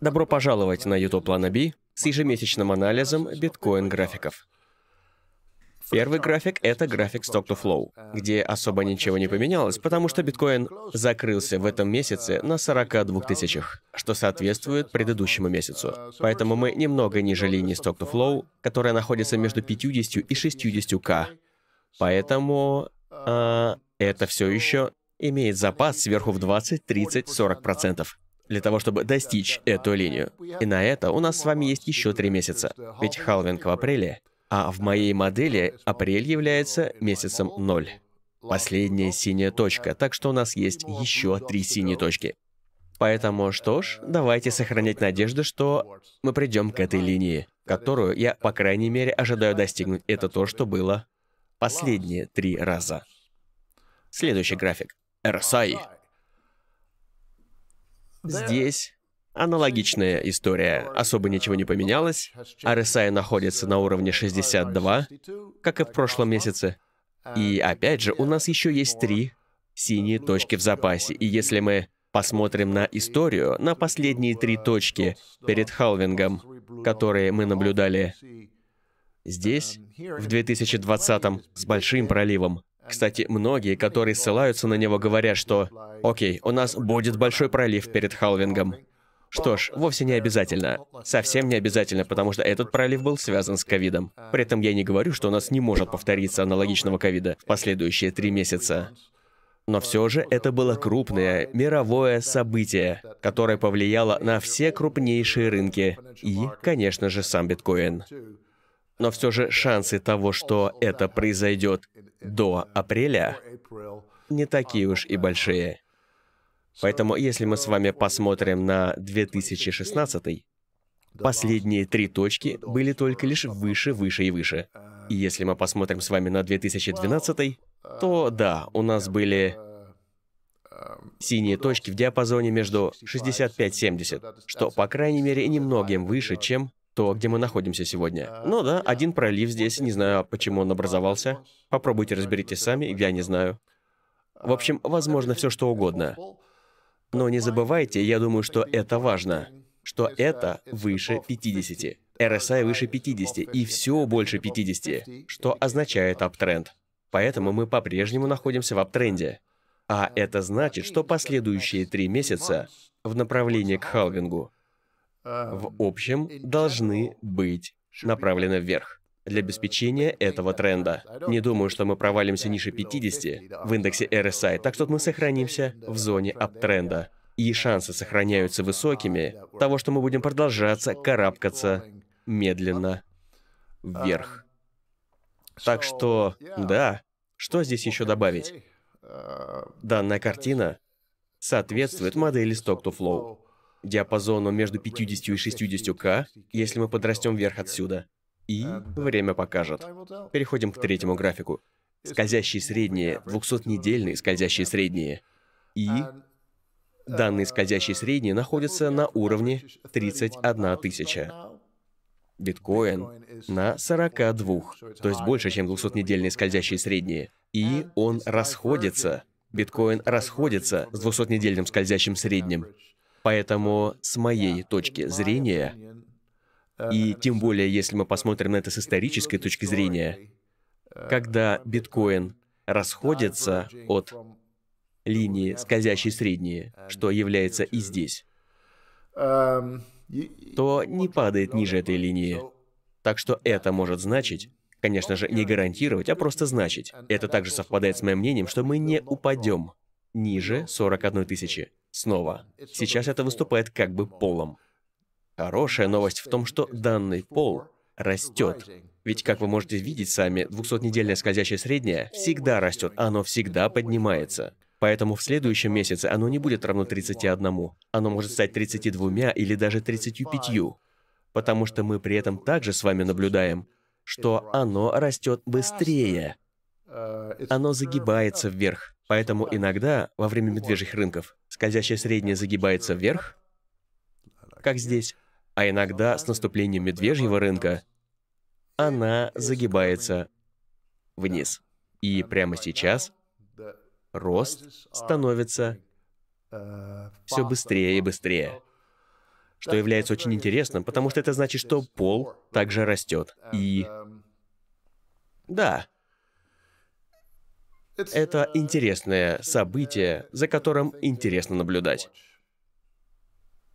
Добро пожаловать на YouTube Плана B с ежемесячным анализом биткоин-графиков. Первый график — это график Stock to Flow, где особо ничего не поменялось, потому что биткоин закрылся в этом месяце на 42 тысячах, что соответствует предыдущему месяцу. Поэтому мы немного ниже линии Stock to Flow, которая находится между 50 и 60к. Поэтому а, это все еще имеет запас сверху в 20, 30, 40 процентов для того, чтобы достичь эту линию. И на это у нас с вами есть еще три месяца. Ведь халвинг в апреле, а в моей модели апрель является месяцем ноль, Последняя синяя точка, так что у нас есть еще три синие точки. Поэтому, что ж, давайте сохранять надежду, что мы придем к этой линии, которую я, по крайней мере, ожидаю достигнуть. Это то, что было последние три раза. Следующий график. RSI. Здесь аналогичная история. Особо ничего не поменялось. RSI находится на уровне 62, как и в прошлом месяце. И опять же, у нас еще есть три синие точки в запасе. И если мы посмотрим на историю, на последние три точки перед халвингом, которые мы наблюдали здесь, в 2020 м с Большим проливом, кстати, многие, которые ссылаются на него, говорят, что «Окей, у нас будет большой пролив перед Халвингом». Что ж, вовсе не обязательно. Совсем не обязательно, потому что этот пролив был связан с ковидом. При этом я не говорю, что у нас не может повториться аналогичного ковида в последующие три месяца. Но все же это было крупное мировое событие, которое повлияло на все крупнейшие рынки и, конечно же, сам биткоин но все же шансы того, что это произойдет до апреля, не такие уж и большие. Поэтому если мы с вами посмотрим на 2016, последние три точки были только лишь выше, выше и выше. И если мы посмотрим с вами на 2012, то да, у нас были синие точки в диапазоне между 65-70, что, по крайней мере, немногим выше, чем то, где мы находимся сегодня. Э, ну да, один пролив здесь, не знаю, почему он образовался. Попробуйте разберитесь сами, я не знаю. А, в общем, возможно, все что угодно. Но не забывайте, я думаю, что это важно, что э, это выше 50. RSI выше 50, и все больше 50, что означает аптренд. Поэтому мы по-прежнему э, находимся в аптренде. А это значит, что последующие три месяца в направлении к халвингу в эм, общем, должны быть направлены вверх для обеспечения этого тренда. Не думаю, что мы провалимся ниже 50 в индексе RSI, так что мы сохранимся в зоне аптренда. И шансы сохраняются uh, высокими того, что мы будем продолжаться карабкаться медленно вверх. Эм, так что, да, что здесь еще добавить? Эм, Данная картина соответствует uh, модели Stock to Flow диапазону между 50 и 60к, если мы подрастем вверх отсюда. И время покажет. Переходим к третьему графику. Скользящие средние, 200-недельные скользящие средние. И данные скользящие средние находятся на уровне 31 тысяча. Биткоин на 42, то есть больше, чем 200-недельные скользящие средние. И он расходится биткоин расходится с 200-недельным скользящим средним. Поэтому, с моей точки зрения, и тем более, если мы посмотрим на это с исторической точки зрения, когда биткоин расходится от линии скользящей средней, что является и здесь, то не падает ниже этой линии. Так что это может значить, конечно же, не гарантировать, а просто значить. Это также совпадает с моим мнением, что мы не упадем ниже 41 тысячи. Снова. Сейчас это выступает как бы полом. Хорошая новость в том, что данный пол растет. Ведь, как вы можете видеть сами, 200-недельное скользящее среднее всегда растет, оно всегда поднимается. Поэтому в следующем месяце оно не будет равно 31, оно может стать 32 или даже 35, потому что мы при этом также с вами наблюдаем, что оно растет быстрее. Uh, оно загибается вверх. Поэтому иногда, во время медвежьих рынков, скользящее средняя загибается вверх, как здесь, а иногда с наступлением медвежьего рынка она загибается вниз. И прямо сейчас рост становится все быстрее и быстрее. Что является очень интересным, потому что это значит, что пол также растет. И да, это интересное событие, за которым интересно наблюдать.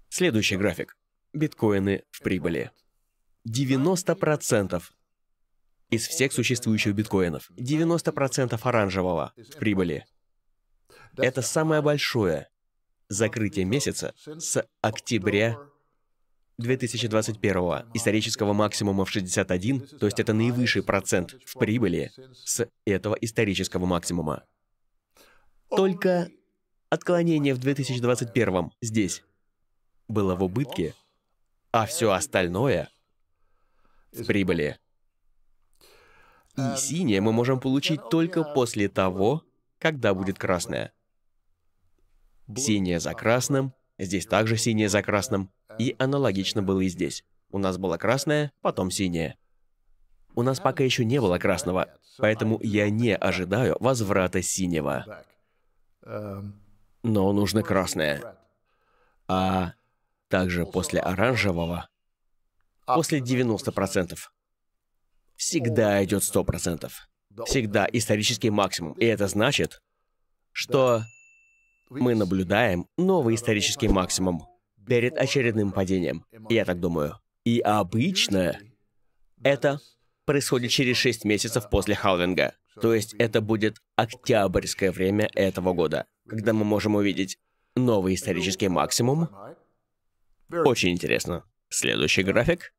Следующий график. Биткоины в прибыли. 90% из всех существующих биткоинов, 90% оранжевого в прибыли. Это самое большое закрытие месяца с октября 2021 исторического максимума в 61, то есть это наивысший процент в прибыли с этого исторического максимума. Только отклонение в 2021 здесь было в убытке, а все остальное в прибыли. И синее мы можем получить только после того, когда будет красное. Синее за красным — Здесь также синее за красным. И аналогично было и здесь. У нас было красное, потом синее. У нас пока еще не было красного, поэтому я не ожидаю возврата синего. Но нужно красное. А также после оранжевого, после 90%, всегда идет 100%. Всегда исторический максимум. И это значит, что мы наблюдаем новый исторический максимум перед очередным падением, я так думаю. И обычно это происходит через 6 месяцев после халвинга. То есть это будет октябрьское время этого года, когда мы можем увидеть новый исторический максимум. Очень интересно. Следующий график.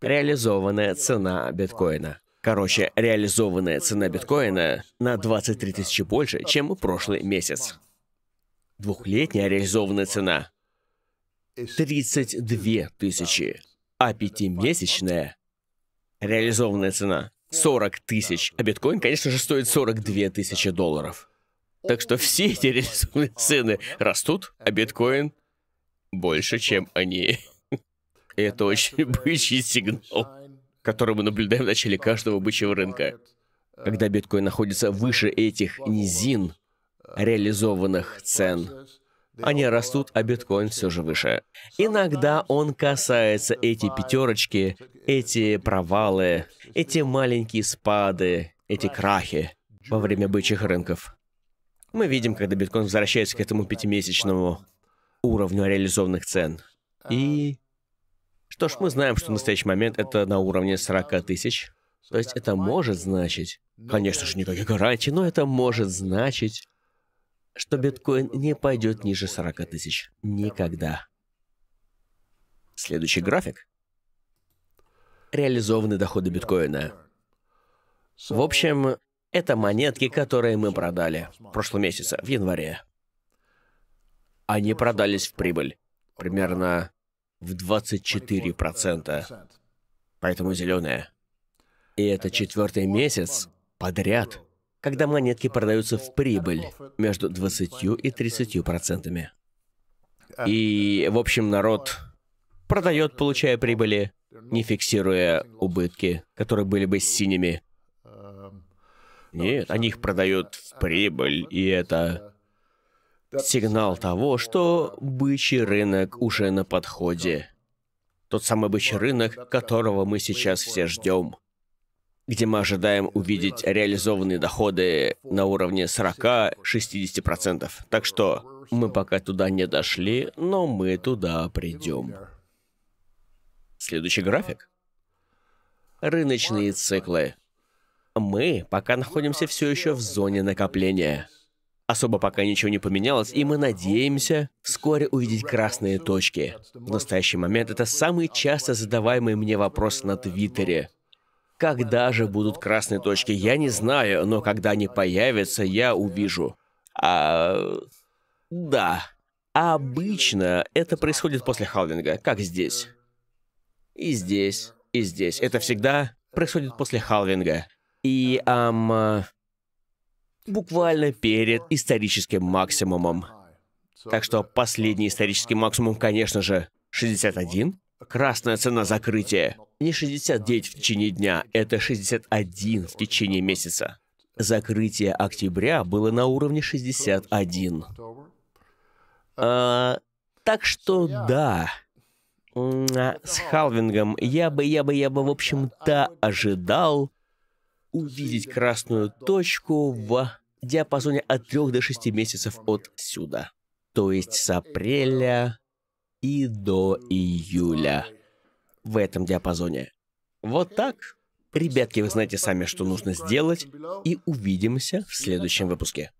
Реализованная цена биткоина. Короче, реализованная цена биткоина на 23 тысячи больше, чем прошлый месяц. Двухлетняя реализованная цена — 32 тысячи, а пятимесячная реализованная цена — 40 тысяч, а биткоин, конечно же, стоит 42 тысячи долларов. Так что все эти реализованные цены растут, а биткоин больше, чем они. Это очень бычий сигнал, который мы наблюдаем в начале каждого бычьего рынка. Когда биткоин находится выше этих низин, реализованных цен. Они растут, а биткоин все же выше. Иногда он касается эти пятерочки, эти провалы, эти маленькие спады, эти крахи во время бычьих рынков. Мы видим, когда биткоин возвращается к этому пятимесячному уровню реализованных цен. И... Что ж, мы знаем, что в настоящий момент это на уровне 40 тысяч. То есть это может значить... Конечно же, никаких гарантий, но это может значить, что биткоин не пойдет ниже 40 тысяч. Никогда. Следующий график. Реализованные доходы биткоина. В общем, это монетки, которые мы продали в прошлом месяце, в январе. Они продались в прибыль. Примерно в 24%. Поэтому зеленые. И это четвертый месяц подряд, когда монетки продаются в прибыль между 20 и 30 процентами. И, в общем, народ продает, получая прибыли, не фиксируя убытки, которые были бы синими. Нет, они их продают в прибыль, и это сигнал того, что бычий рынок уже на подходе. Тот самый бычий рынок, которого мы сейчас все ждем где мы ожидаем увидеть реализованные доходы на уровне 40-60%. Так что мы пока туда не дошли, но мы туда придем. Следующий график. Рыночные циклы. Мы пока находимся все еще в зоне накопления. Особо пока ничего не поменялось, и мы надеемся вскоре увидеть красные точки. В настоящий момент это самый часто задаваемый мне вопрос на Твиттере — когда же будут красные точки, я не знаю, но когда они появятся, я увижу. А... Да. обычно это происходит после халвинга, как здесь. И здесь, и здесь. Это всегда происходит после халвинга. И, ам... Буквально перед историческим максимумом. Так что последний исторический максимум, конечно же, 61 красная цена закрытия. Не 69 в течение дня, это 61 в течение месяца. Закрытие октября было на уровне 61. А, так что да, а с халвингом я бы, я бы, я бы, в общем-то, ожидал увидеть красную точку в диапазоне от 3 до 6 месяцев отсюда. То есть с апреля и до июля. В этом диапазоне. Вот так. Ребятки, вы знаете сами, что нужно сделать, и увидимся в следующем выпуске.